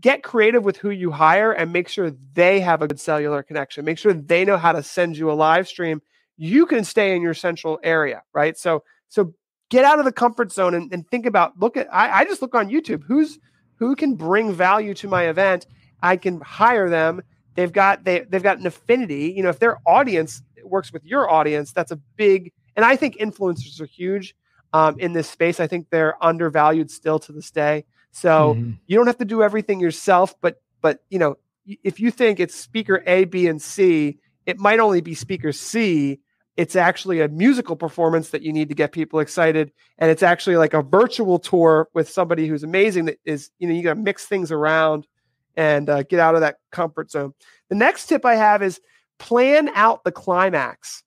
Get creative with who you hire and make sure they have a good cellular connection. Make sure they know how to send you a live stream. You can stay in your central area, right? So, so get out of the comfort zone and, and think about look at I, I just look on YouTube. Who's who can bring value to my event? I can hire them. They've got they they've got an affinity. You know, if their audience works with your audience, that's a big and I think influencers are huge um, in this space. I think they're undervalued still to this day. So mm-hmm. you don't have to do everything yourself, but but you know if you think it's speaker A, B, and C, it might only be speaker C. It's actually a musical performance that you need to get people excited, and it's actually like a virtual tour with somebody who's amazing. That is, you know, you got to mix things around and uh, get out of that comfort zone. The next tip I have is plan out the climax.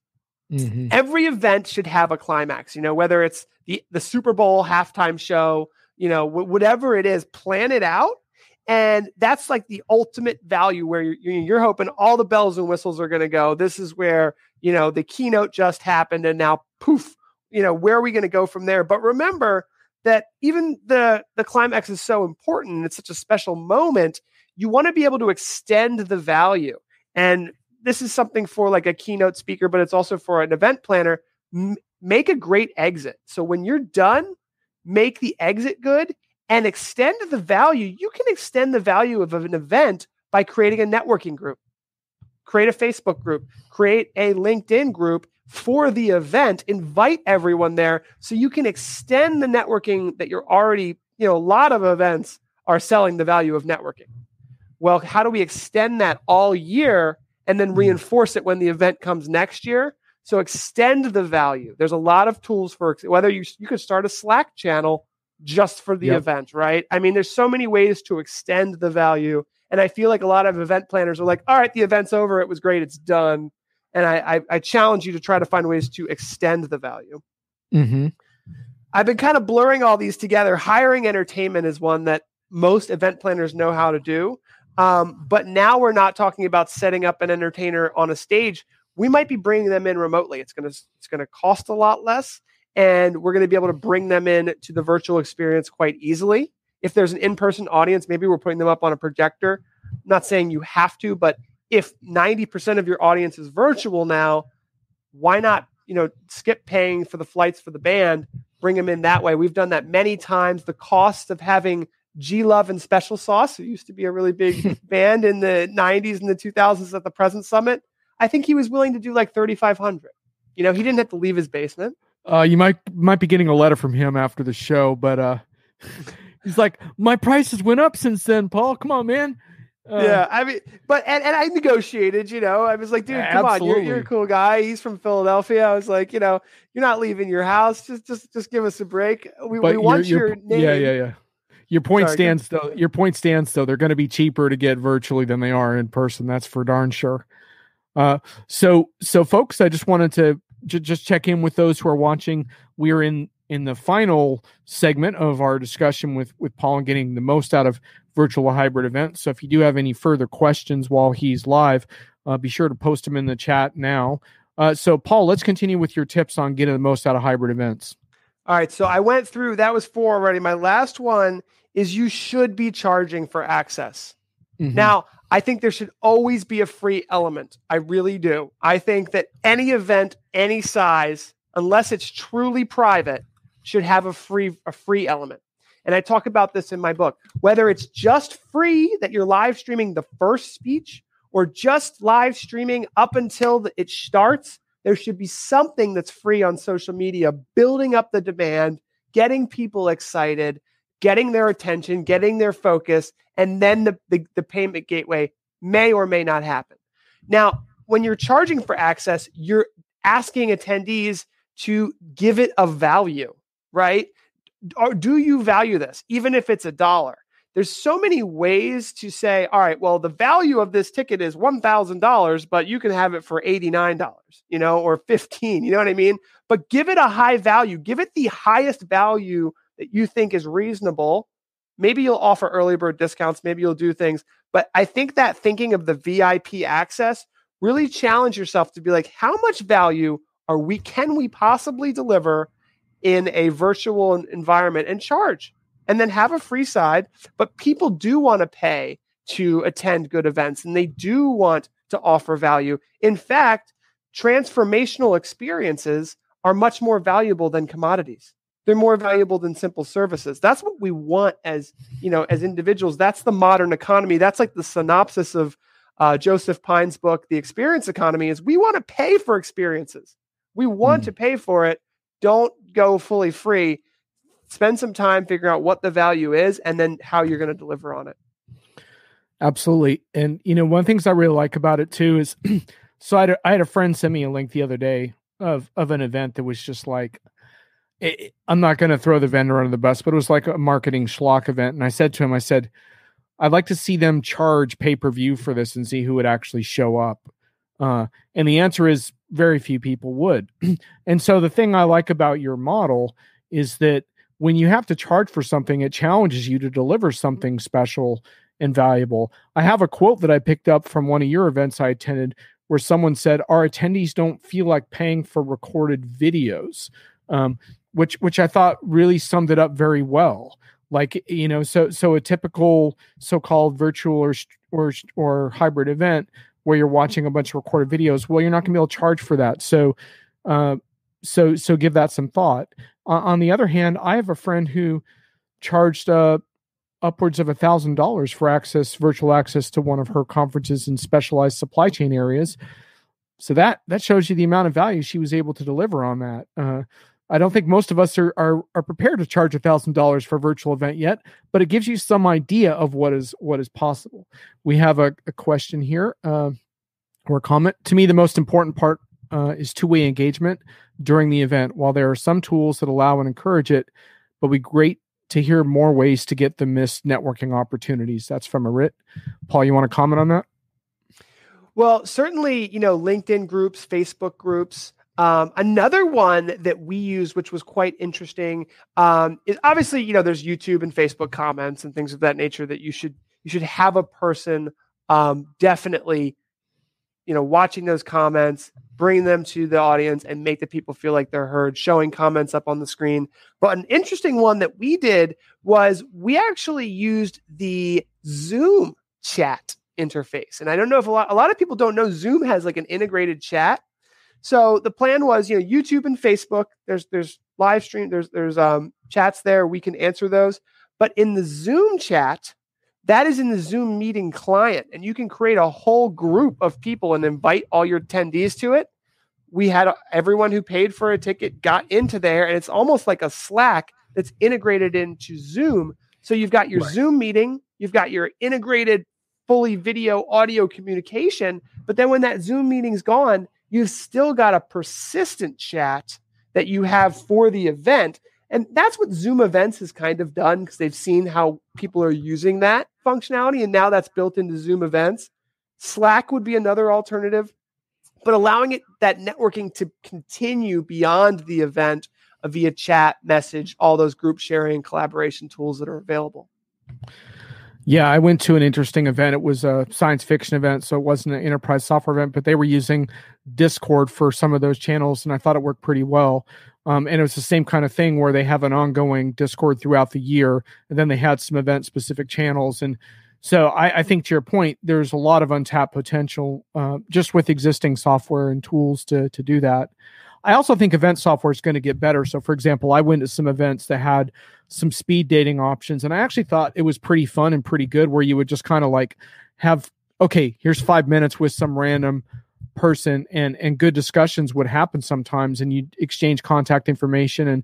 Mm-hmm. Every event should have a climax, you know, whether it's the, the Super Bowl halftime show, you know, w- whatever it is, plan it out. And that's like the ultimate value where you're, you're hoping all the bells and whistles are going to go. This is where, you know, the keynote just happened and now poof, you know, where are we going to go from there? But remember that even the, the climax is so important. It's such a special moment. You want to be able to extend the value. And this is something for like a keynote speaker, but it's also for an event planner. M- make a great exit. So when you're done, make the exit good and extend the value. You can extend the value of, of an event by creating a networking group, create a Facebook group, create a LinkedIn group for the event, invite everyone there so you can extend the networking that you're already, you know, a lot of events are selling the value of networking. Well, how do we extend that all year and then hmm. reinforce it when the event comes next year. So extend the value. There's a lot of tools for whether you you could start a Slack channel just for the yep. event, right? I mean, there's so many ways to extend the value, and I feel like a lot of event planners are like, "All right, the event's over. It was great. It's done." And I I, I challenge you to try to find ways to extend the value. Mm-hmm. I've been kind of blurring all these together. Hiring entertainment is one that most event planners know how to do, um, but now we're not talking about setting up an entertainer on a stage. We might be bringing them in remotely. It's gonna it's gonna cost a lot less, and we're gonna be able to bring them in to the virtual experience quite easily. If there's an in-person audience, maybe we're putting them up on a projector. I'm not saying you have to, but if 90% of your audience is virtual now, why not you know skip paying for the flights for the band, bring them in that way? We've done that many times. The cost of having G Love and Special Sauce, who used to be a really big band in the 90s and the 2000s at the Present Summit, I think he was willing to do like 3,500. You know, he didn't have to leave his basement. Uh, you might might be getting a letter from him after the show, but uh, he's like, my prices went up since then, Paul. Come on, man. Uh, yeah, I mean, but and, and I negotiated, you know. I was like, dude, yeah, come absolutely. on, you're, you're a cool guy. He's from Philadelphia. I was like, you know, you're not leaving your house. Just just just give us a break. We, we want your, your name. Yeah, yeah, yeah your point Sorry, stands though. Your point stands though. They're going to be cheaper to get virtually than they are in person. That's for darn sure. Uh, so so folks, I just wanted to j- just check in with those who are watching. We are in in the final segment of our discussion with with Paul and getting the most out of virtual hybrid events. So if you do have any further questions while he's live, uh, be sure to post them in the chat now. Uh, so Paul, let's continue with your tips on getting the most out of hybrid events. All right, so I went through that was four already. My last one is you should be charging for access. Mm-hmm. Now, I think there should always be a free element. I really do. I think that any event, any size, unless it's truly private, should have a free a free element. And I talk about this in my book. Whether it's just free that you're live streaming the first speech or just live streaming up until the, it starts, there should be something that's free on social media, building up the demand, getting people excited, getting their attention, getting their focus, and then the, the, the payment gateway may or may not happen. Now, when you're charging for access, you're asking attendees to give it a value, right? Or do you value this, even if it's a dollar? there's so many ways to say, all right, well, the value of this ticket is $1,000, but you can have it for $89, you know, or 15, you know what I mean? But give it a high value, give it the highest value that you think is reasonable. Maybe you'll offer early bird discounts, maybe you'll do things, but I think that thinking of the VIP access really challenge yourself to be like, how much value are we can we possibly deliver in a virtual environment and charge and then have a free side. But people do want to pay to attend good events and they do want to offer value. In fact, transformational experiences are much more valuable than commodities. They're more valuable than simple services. That's what we want as, you know, as individuals. That's the modern economy. That's like the synopsis of uh, Joseph Pine's book, The Experience Economy, is we want to pay for experiences. We want mm. to pay for it. Don't go fully free spend some time figuring out what the value is and then how you're going to deliver on it. Absolutely. And, you know, one of the things I really like about it too is so I had, a, I had a friend send me a link the other day of, of an event that was just like, it, I'm not going to throw the vendor under the bus, but it was like a marketing schlock event. And I said to him, I said, I'd like to see them charge pay per view for this and see who would actually show up. Uh, and the answer is very few people would. and so the thing I like about your model is that when you have to charge for something, it challenges you to deliver something special and valuable. I have a quote that I picked up from one of your events I attended where someone said, Our attendees don't feel like paying for recorded videos. Um, which which I thought really summed it up very well. Like you know, so so a typical so-called virtual or or or hybrid event where you're watching a bunch of recorded videos, well, you're not going to be able to charge for that. So, uh, so so give that some thought on the other hand, I have a friend who charged uh, upwards of a $1,000 for access, virtual access to one of her conferences in specialized supply chain areas. So that that shows you the amount of value she was able to deliver on that. Uh, I don't think most of us are are, are prepared to charge a thousand dollars for a virtual event yet, but it gives you some idea of what is what is possible. We have a, a question here uh, or a comment. To me, the most important part uh, is two way engagement during the event. While there are some tools that allow and encourage it, but we great to hear more ways to get the missed networking opportunities. That's from writ. Paul, you want to comment on that? Well, certainly, you know, LinkedIn groups, Facebook groups. Um, another one that we use, which was quite interesting, um, is obviously, you know, there's YouTube and Facebook comments and things of that nature that you should you should have a person um, definitely you know, watching those comments, bring them to the audience and make the people feel like they're heard, showing comments up on the screen. But an interesting one that we did was we actually used the Zoom chat interface. And I don't know if a lot a lot of people don't know Zoom has like an integrated chat. So the plan was, you know, YouTube and Facebook, there's there's live stream, there's there's um chats there, we can answer those. But in the Zoom chat, that is in the Zoom meeting client, and you can create a whole group of people and invite all your attendees to it. We had everyone who paid for a ticket got into there, and it's almost like a Slack that's integrated into Zoom. So you've got your right. Zoom meeting, you've got your integrated, fully video audio communication. But then when that Zoom meeting's gone, you've still got a persistent chat that you have for the event and that's what Zoom events has kind of done because they've seen how people are using that functionality. And now that's built into Zoom events. Slack would be another alternative, but allowing it that networking to continue beyond the event uh, via chat, message, all those group sharing, collaboration tools that are available. Yeah, I went to an interesting event. It was a science fiction event, so it wasn't an enterprise software event, but they were using Discord for some of those channels, and I thought it worked pretty well. Um, and it was the same kind of thing where they have an ongoing Discord throughout the year, and then they had some event specific channels. And so I, I, think to your point, there's a lot of untapped potential uh, just with existing software and tools to to do that. I also think event software is going to get better. So, for example, I went to some events that had some speed dating options, and I actually thought it was pretty fun and pretty good, where you would just kind of like have, okay, here's five minutes with some random person and and good discussions would happen sometimes and you exchange contact information and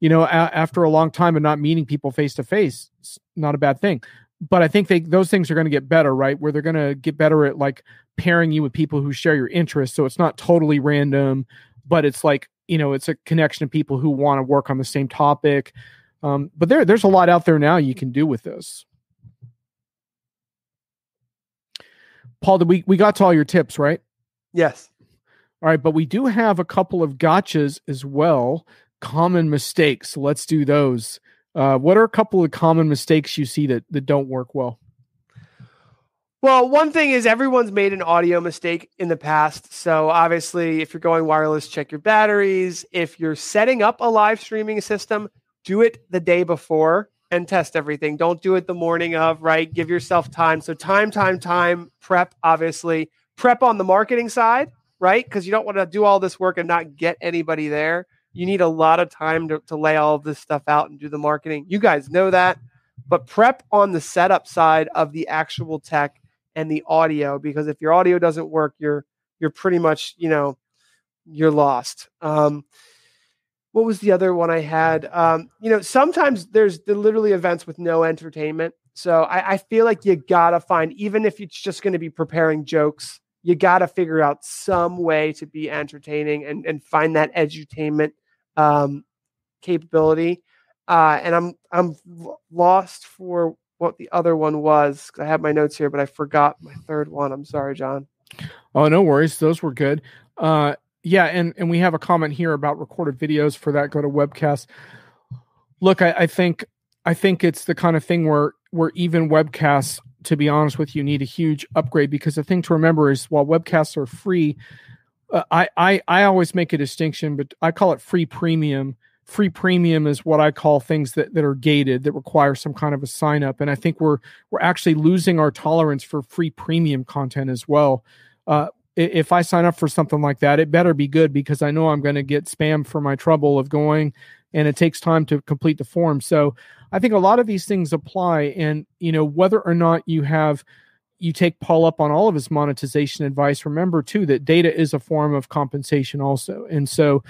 you know a- after a long time of not meeting people face to face not a bad thing but i think they those things are going to get better right where they're going to get better at like pairing you with people who share your interests so it's not totally random but it's like you know it's a connection of people who want to work on the same topic um, but there there's a lot out there now you can do with this paul did we we got to all your tips right Yes. All right, but we do have a couple of gotchas as well. Common mistakes. let's do those. Uh, what are a couple of common mistakes you see that that don't work well? Well, one thing is everyone's made an audio mistake in the past. So obviously, if you're going wireless, check your batteries. If you're setting up a live streaming system, do it the day before and test everything. Don't do it the morning of, right? Give yourself time. So time, time, time, prep, obviously prep on the marketing side, right? Because you don't want to do all this work and not get anybody there. You need a lot of time to, to lay all this stuff out and do the marketing. You guys know that. But prep on the setup side of the actual tech and the audio, because if your audio doesn't work, you're you're pretty much, you know, you're lost. Um, what was the other one I had? Um, you know, sometimes there's literally events with no entertainment. So I, I feel like you gotta find, even if it's just going to be preparing jokes you got to figure out some way to be entertaining and, and find that edutainment um, capability. Uh, and I'm I'm lost for what the other one was. I have my notes here, but I forgot my third one. I'm sorry, John. Oh, no worries. Those were good. Uh, yeah, and and we have a comment here about recorded videos. For that, go to webcast. Look, I, I think I think it's the kind of thing where where even webcasts to be honest with you, need a huge upgrade because the thing to remember is while webcasts are free, uh, I, I I always make a distinction, but I call it free premium. Free premium is what I call things that, that are gated that require some kind of a sign up, and I think we're we're actually losing our tolerance for free premium content as well. Uh, if I sign up for something like that, it better be good because I know I'm going to get spam for my trouble of going and it takes time to complete the form. So I think a lot of these things apply. And, you know, whether or not you have, you take Paul up on all of his monetization advice, remember too that data is a form of compensation also. And so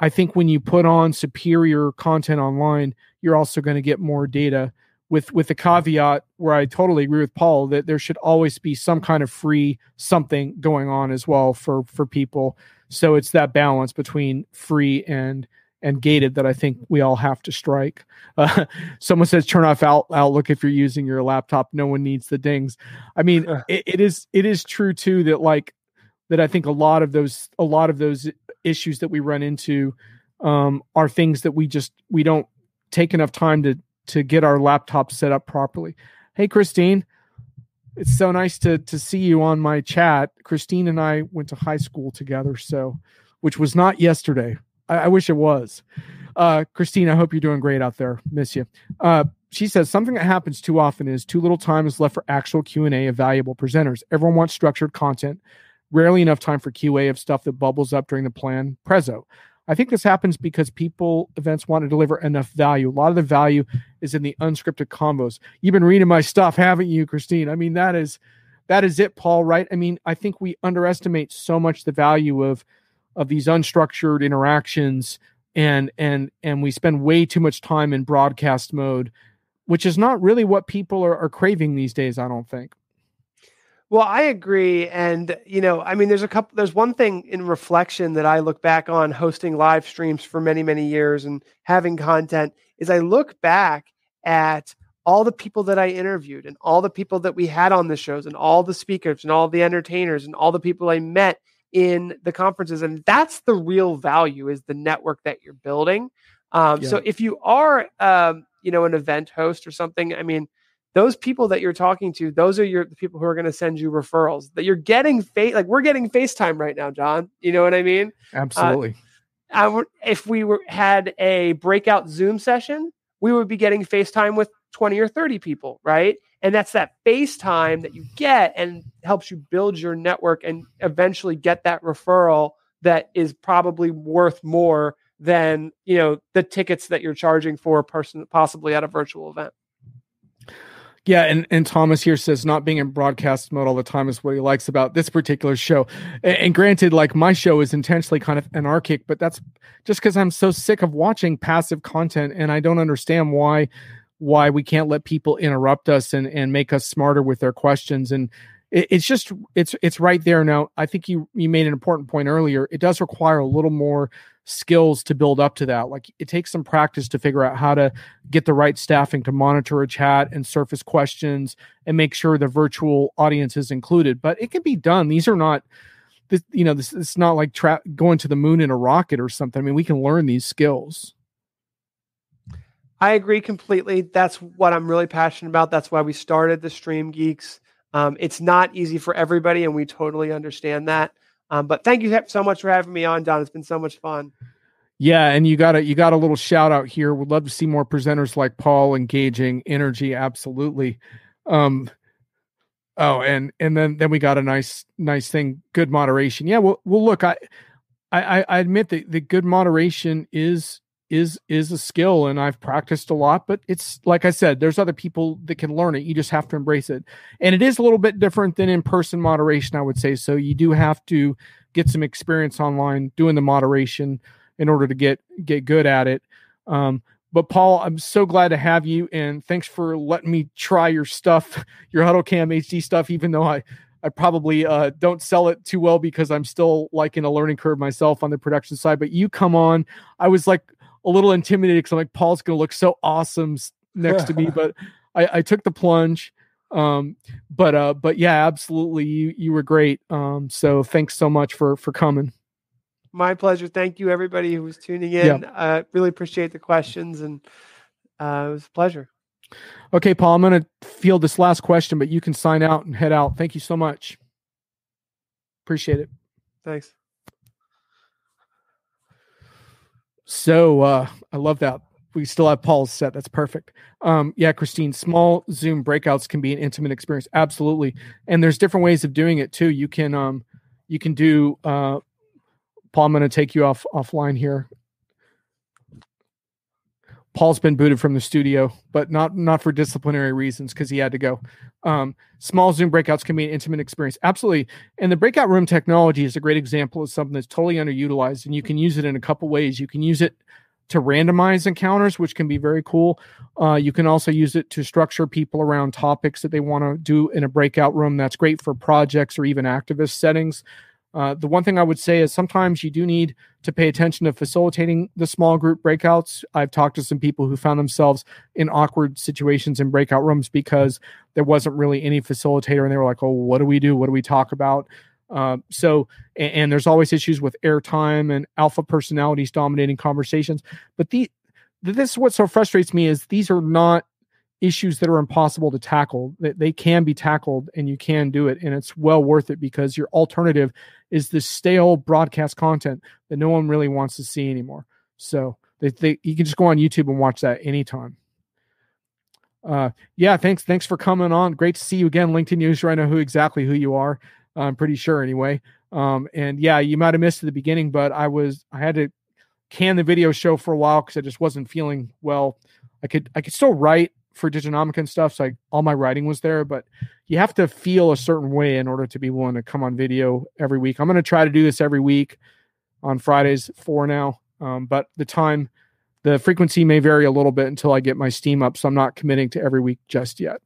I think when you put on superior content online, you're also going to get more data with with the caveat where I totally agree with Paul that there should always be some kind of free something going on as well for for people. So it's that balance between free and and gated that I think we all have to strike. Uh, someone says turn off out, Outlook if you're using your laptop. No one needs the dings. I mean, it, it is it is true too that like that I think a lot of those a lot of those issues that we run into um, are things that we just we don't take enough time to to get our laptop set up properly. Hey, Christine. It's so nice to to see you on my chat. Christine and I went to high school together, so which was not yesterday I, I wish it was. Uh, Christine, I hope you're doing great out there. Miss you. Uh, she says something that happens too often is too little time is left for actual q&a of valuable presenters everyone wants structured content rarely enough time for qa of stuff that bubbles up during the plan Prezo. i think this happens because people events want to deliver enough value a lot of the value is in the unscripted combos you've been reading my stuff haven't you christine i mean that is that is it paul right i mean i think we underestimate so much the value of of these unstructured interactions and and and we spend way too much time in broadcast mode which is not really what people are, are craving these days i don't think well i agree and you know i mean there's a couple there's one thing in reflection that i look back on hosting live streams for many many years and having content is i look back at all the people that I interviewed and all the people that we had on the shows and all the speakers and all the entertainers and all the people I met in the conferences. And that's the real value is the network that you're building. Um, yeah. So if you are, um, you know, an event host or something, I mean, those people that you're talking to, those are your the people who are going to send you referrals that you're getting face like we're getting FaceTime right now, John. You know what I mean? Uh, Absolutely. Uh, if we were had a breakout Zoom session, we would be getting FaceTime with 20 or 30 people, right? And that's that face time that you get and helps you build your network and eventually get that referral that is probably worth more than, you know, the tickets that you're charging for a person possibly at a virtual event. Yeah, and, and Thomas here says not being in broadcast mode all the time is what he likes about this particular show. And, and granted, like my show is intentionally kind of anarchic, but that's just because I'm so sick of watching passive content and I don't understand why why we can't let people interrupt us and and make us smarter with their questions and it's just it's it's right there now i think you you made an important point earlier it does require a little more skills to build up to that like it takes some practice to figure out how to get the right staffing to monitor a chat and surface questions and make sure the virtual audience is included but it can be done these are not this you know this it's not like tra- going to the moon in a rocket or something i mean we can learn these skills I agree completely. That's what I'm really passionate about. That's why we started the Stream Geeks. Um, it's not easy for everybody, and we totally understand that. Um, but thank you so much for having me on, Don. It's been so much fun. Yeah, and you got a you got a little shout out here. Would love to see more presenters like Paul engaging energy. Absolutely. Um, oh, and and then then we got a nice nice thing. Good moderation. Yeah. Well, well, look, I I, I admit that the good moderation is is is a skill and I've practiced a lot, but it's like I said, there's other people that can learn it. You just have to embrace it. And it is a little bit different than in-person moderation, I would say. So you do have to get some experience online doing the moderation in order to get get good at it. Um, but Paul, I'm so glad to have you and thanks for letting me try your stuff, your Huddle Cam HD stuff, even though I I probably uh, don't sell it too well because I'm still like in a learning curve myself on the production side. But you come on, I was like a little intimidated because I'm like, Paul's going to look so awesome next to me. But I, I took the plunge. Um, but uh, but yeah, absolutely, you you were great. Um, so thanks so much for for coming. My pleasure. Thank you, everybody who was tuning in. I Uh, really appreciate the questions, and uh, it was a pleasure. Okay, Paul, I'm going to field this last question, but you can sign out and head out. Thank you so much. Appreciate it. Thanks. So uh, I love that. We still have Paul's set. That's perfect. Um, yeah, Christine, small Zoom breakouts can be an intimate experience. Absolutely. And there's different ways of doing it too. You can um, you can do uh, Paul, I'm going to take you off offline here Paul's been booted from the studio, but not not for disciplinary reasons because he had to go. Um, small Zoom breakouts can be an intimate experience, absolutely. And the breakout room technology is a great example of something that's totally underutilized, and you can use it in a couple ways. You can use it to randomize encounters, which can be very cool. Uh, you can also use it to structure people around topics that they want to do in a breakout room. That's great for projects or even activist settings. Uh, the one thing I would say is sometimes you do need to pay attention to facilitating the small group breakouts. I've talked to some people who found themselves in awkward situations in breakout rooms because there wasn't really any facilitator, and they were like, "Oh, what do we do? What do we talk about?" Uh, so, and, and, there's always issues with airtime and alpha personalities dominating conversations. But the this is what so frustrates me is these are not issues that are impossible to tackle that they can be tackled and you can do it and it's well worth it because your alternative is the stale broadcast content that no one really wants to see anymore so they, they you can just go on youtube and watch that anytime uh yeah thanks thanks for coming on great to see you again linkedin user i know who exactly who you are i'm pretty sure anyway um and yeah you might have missed the beginning but i was i had to can the video show for a while because i just wasn't feeling well i could i could still write for Diginomica stuff. So all my writing was there, but you have to feel a certain way in order to be willing to come on video every week. I'm going to try to do this every week on Fridays for now. Um, but the time, the frequency may vary a little bit until I get my steam up. So I'm not committing to every week just yet.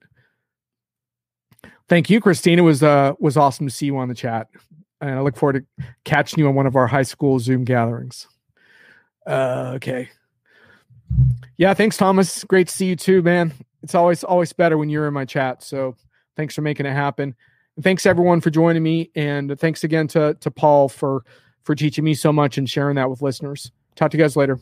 Thank you, Christina. It was, uh, was awesome to see you on the chat. And I look forward to catching you on one of our high school Zoom gatherings. Uh, okay. Yeah, thanks, Thomas. Great to see you too, man. It's always always better when you're in my chat. So thanks for making it happen. And thanks everyone for joining me, and thanks again to to Paul for for teaching me so much and sharing that with listeners. Talk to you guys later.